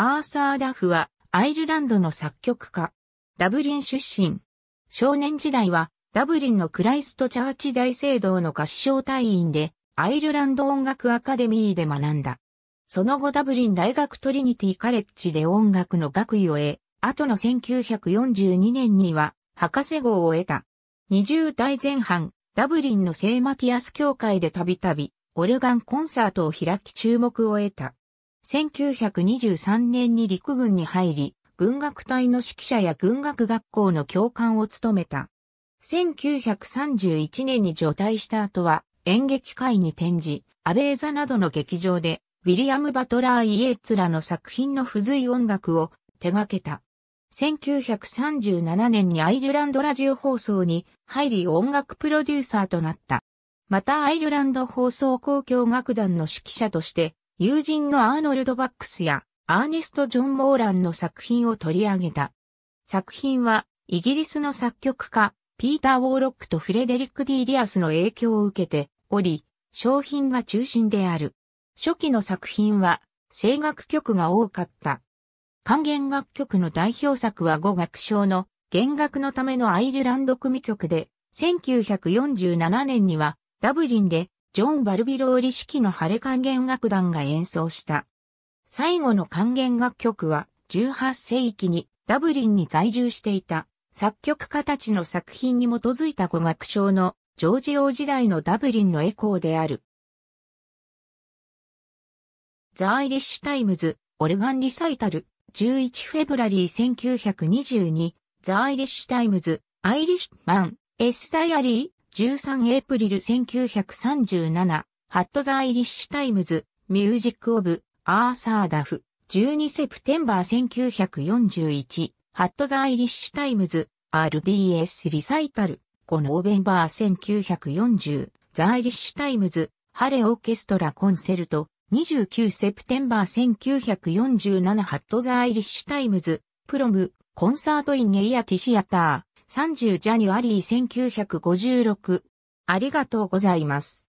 アーサー・ダフはアイルランドの作曲家。ダブリン出身。少年時代はダブリンのクライストチャーチ大聖堂の合唱隊員でアイルランド音楽アカデミーで学んだ。その後ダブリン大学トリニティカレッジで音楽の学位を得、後の1942年には博士号を得た。20代前半、ダブリンの聖マティアス教会でたびたびオルガンコンサートを開き注目を得た。1923年に陸軍に入り、軍学隊の指揮者や軍学学校の教官を務めた。1931年に除隊した後は演劇界に転じ、アベーザなどの劇場で、ウィリアム・バトラー・イエッツらの作品の付随音楽を手掛けた。1937年にアイルランドラジオ放送に入り音楽プロデューサーとなった。またアイルランド放送交響楽団の指揮者として友人のアーノルド・バックスやアーネスト・ジョン・モーランの作品を取り上げた。作品は、イギリスの作曲家、ピーター・ウォーロックとフレデリック・ディ・リアスの影響を受けており、商品が中心である。初期の作品は、声楽曲が多かった。管弦楽曲の代表作は語学賞の弦楽のためのアイルランド組曲で、1947年にはダブリンでジョン・バルビローリ式の晴れ還元楽団が演奏した。最後の還元楽曲は18世紀にダブリンに在住していた作曲家たちの作品に基づいた語学賞のジョージ王時代のダブリンのエコーである。ザ・アイリッシュ・タイムズ、オルガン・リサイタル、11フェブラリー1922、ザ・アイリッシュ・タイムズ、アイリッシュ・マン、エス・ダイアリ13エイプリル1937、ハットザ・イリッシュ・タイムズ、ミュージック・オブ、アーサー・ダフ、12セプテンバー1941、ハットザ・イリッシュ・タイムズ、RDS リサイタル、5ノーベンバー1940、ザ・イリッシュ・タイムズ、ハレ・オーケストラ・コンセルト、29セプテンバー1947ハットザ・イリッシュ・タイムズ、プロム、コンサート・イン・エイア・ティシアター。30ジャニュアリー1956。ありがとうございます。